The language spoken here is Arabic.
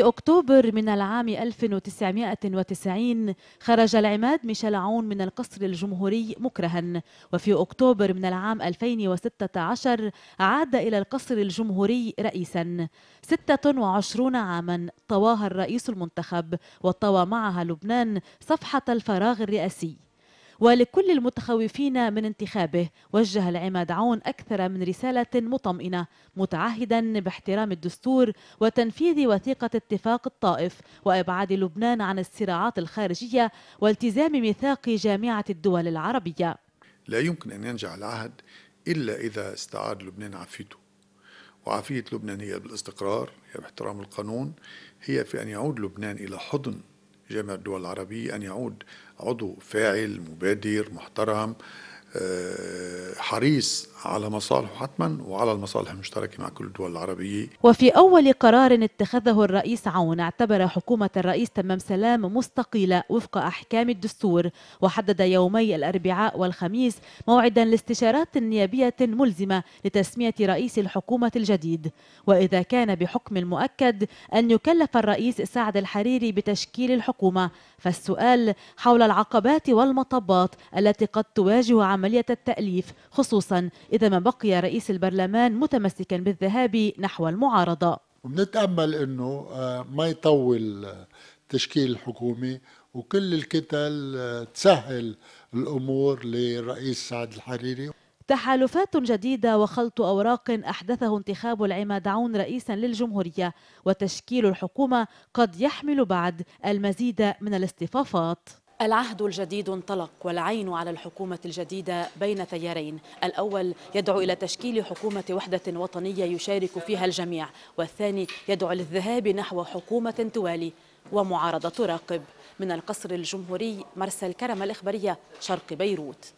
في أكتوبر من العام 1990 خرج العماد ميشيل عون من القصر الجمهوري مكرها وفي أكتوبر من العام 2016 عاد إلى القصر الجمهوري رئيسا 26 عاما طواها الرئيس المنتخب وطوى معها لبنان صفحة الفراغ الرئاسي ولكل المتخوفين من انتخابه وجه العماد عون أكثر من رسالة مطمئنة متعهدا باحترام الدستور وتنفيذ وثيقة اتفاق الطائف وإبعاد لبنان عن الصراعات الخارجية والتزام ميثاق جامعة الدول العربية لا يمكن أن ينجح العهد إلا إذا استعاد لبنان عافيته وعافية لبنان هي بالاستقرار هي باحترام القانون هي في أن يعود لبنان إلى حضن جامع الدول العربية أن يعود عضو فاعل مبادر محترم آه، حريص على مصالحه حتما وعلى المصالح المشتركه مع كل الدول العربيه وفي اول قرار اتخذه الرئيس عون اعتبر حكومه الرئيس تمام سلام مستقيله وفق احكام الدستور وحدد يومي الاربعاء والخميس موعدا لاستشارات نيابيه ملزمه لتسميه رئيس الحكومه الجديد واذا كان بحكم المؤكد ان يكلف الرئيس سعد الحريري بتشكيل الحكومه فالسؤال حول العقبات والمطبات التي قد تواجه عمليه التاليف خصوصا إذا ما بقي رئيس البرلمان متمسكا بالذهاب نحو المعارضة وبنتأمل أنه آه، ما يطول تشكيل الحكومة وكل الكتل آه، تسهل الأمور للرئيس سعد الحريري تحالفات جديدة وخلط أوراق أحدثه انتخاب العماد عون رئيسا للجمهورية وتشكيل الحكومة قد يحمل بعد المزيد من الاصطفافات العهد الجديد انطلق والعين على الحكومة الجديدة بين تيارين الأول يدعو إلى تشكيل حكومة وحدة وطنية يشارك فيها الجميع والثاني يدعو للذهاب نحو حكومة توالي ومعارضة تراقب من القصر الجمهوري مرسى الكرم الإخبارية شرق بيروت